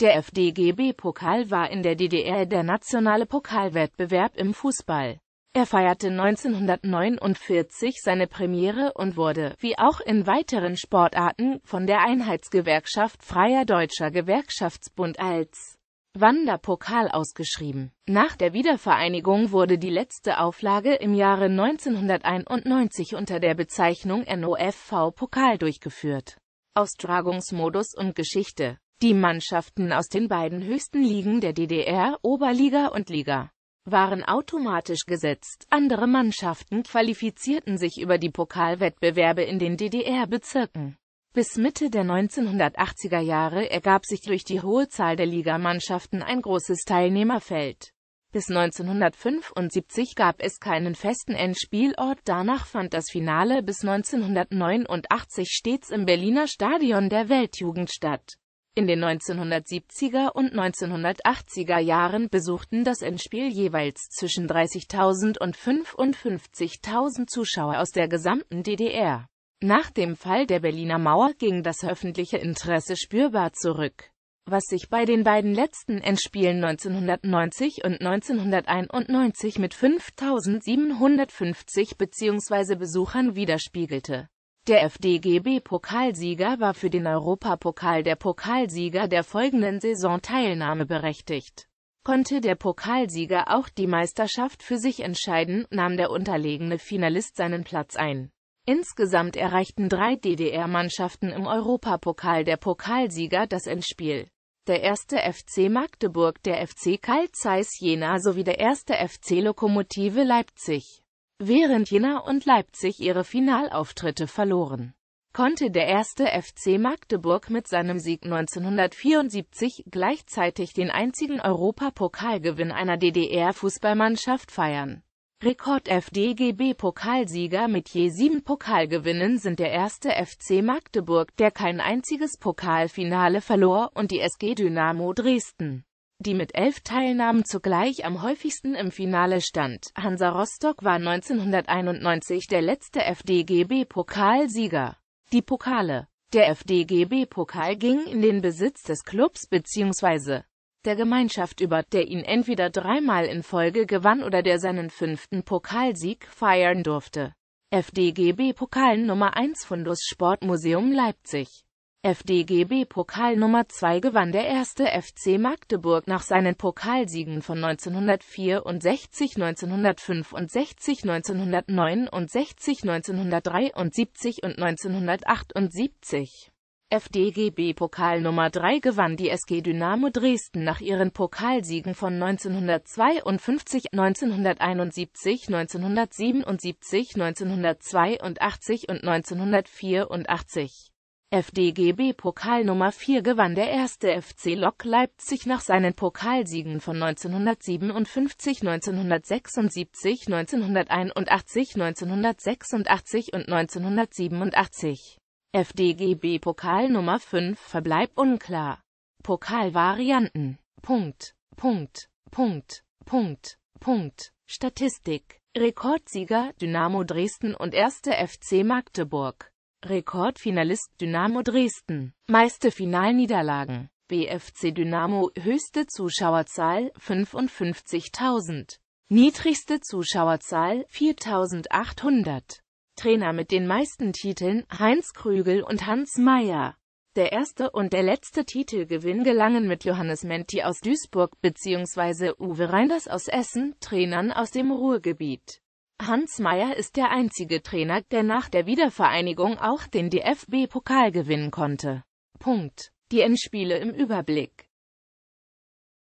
Der FDGB-Pokal war in der DDR der nationale Pokalwettbewerb im Fußball. Er feierte 1949 seine Premiere und wurde, wie auch in weiteren Sportarten, von der Einheitsgewerkschaft Freier Deutscher Gewerkschaftsbund als Wanderpokal ausgeschrieben. Nach der Wiedervereinigung wurde die letzte Auflage im Jahre 1991 unter der Bezeichnung NOFV-Pokal durchgeführt. Austragungsmodus und Geschichte die Mannschaften aus den beiden höchsten Ligen der DDR, Oberliga und Liga, waren automatisch gesetzt. Andere Mannschaften qualifizierten sich über die Pokalwettbewerbe in den DDR-Bezirken. Bis Mitte der 1980er Jahre ergab sich durch die hohe Zahl der Ligamannschaften ein großes Teilnehmerfeld. Bis 1975 gab es keinen festen Endspielort, danach fand das Finale bis 1989 stets im Berliner Stadion der Weltjugend statt. In den 1970er und 1980er Jahren besuchten das Endspiel jeweils zwischen 30.000 und 55.000 Zuschauer aus der gesamten DDR. Nach dem Fall der Berliner Mauer ging das öffentliche Interesse spürbar zurück, was sich bei den beiden letzten Endspielen 1990 und 1991 mit 5.750 bzw. Besuchern widerspiegelte der FDGB-Pokalsieger war für den Europapokal der Pokalsieger der folgenden Saison teilnahmeberechtigt. Konnte der Pokalsieger auch die Meisterschaft für sich entscheiden, nahm der unterlegene Finalist seinen Platz ein. Insgesamt erreichten drei DDR-Mannschaften im Europapokal der Pokalsieger das Endspiel. Der erste FC Magdeburg, der FC Karl Zeiss Jena sowie der erste FC Lokomotive Leipzig. Während Jena und Leipzig ihre Finalauftritte verloren, konnte der erste FC Magdeburg mit seinem Sieg 1974 gleichzeitig den einzigen Europapokalgewinn einer DDR-Fußballmannschaft feiern. Rekord-FDGB-Pokalsieger mit je sieben Pokalgewinnen sind der erste FC Magdeburg, der kein einziges Pokalfinale verlor, und die SG Dynamo Dresden die mit elf Teilnahmen zugleich am häufigsten im Finale stand. Hansa Rostock war 1991 der letzte FDGB-Pokalsieger. Die Pokale Der FDGB-Pokal ging in den Besitz des Clubs bzw. der Gemeinschaft über, der ihn entweder dreimal in Folge gewann oder der seinen fünften Pokalsieg feiern durfte. FDGB-Pokal Nummer 1 Fundus Sportmuseum Leipzig FDGB-Pokal Nummer 2 gewann der erste FC Magdeburg nach seinen Pokalsiegen von 1964, 1965, 1969, 1973 und 1978. FDGB-Pokal Nummer 3 gewann die SG Dynamo Dresden nach ihren Pokalsiegen von 1952, 1971, 1977, 1982 und 1984. FDGB Pokal Nummer 4 gewann der erste FC Lok Leipzig nach seinen Pokalsiegen von 1957, 1976, 1981, 1986 und 1987. FDGB Pokal Nummer 5 verbleibt unklar. Pokalvarianten. Punkt. Punkt. Punkt. Punkt. Punkt. Statistik. Rekordsieger Dynamo Dresden und erste FC Magdeburg. Rekordfinalist Dynamo Dresden. Meiste Finalniederlagen. BFC Dynamo höchste Zuschauerzahl 55.000. Niedrigste Zuschauerzahl 4.800. Trainer mit den meisten Titeln Heinz Krügel und Hans Meyer. Der erste und der letzte Titelgewinn gelangen mit Johannes Menti aus Duisburg bzw. Uwe Reinders aus Essen, Trainern aus dem Ruhrgebiet. Hans Meyer ist der einzige Trainer, der nach der Wiedervereinigung auch den DFB-Pokal gewinnen konnte. Punkt. Die Endspiele im Überblick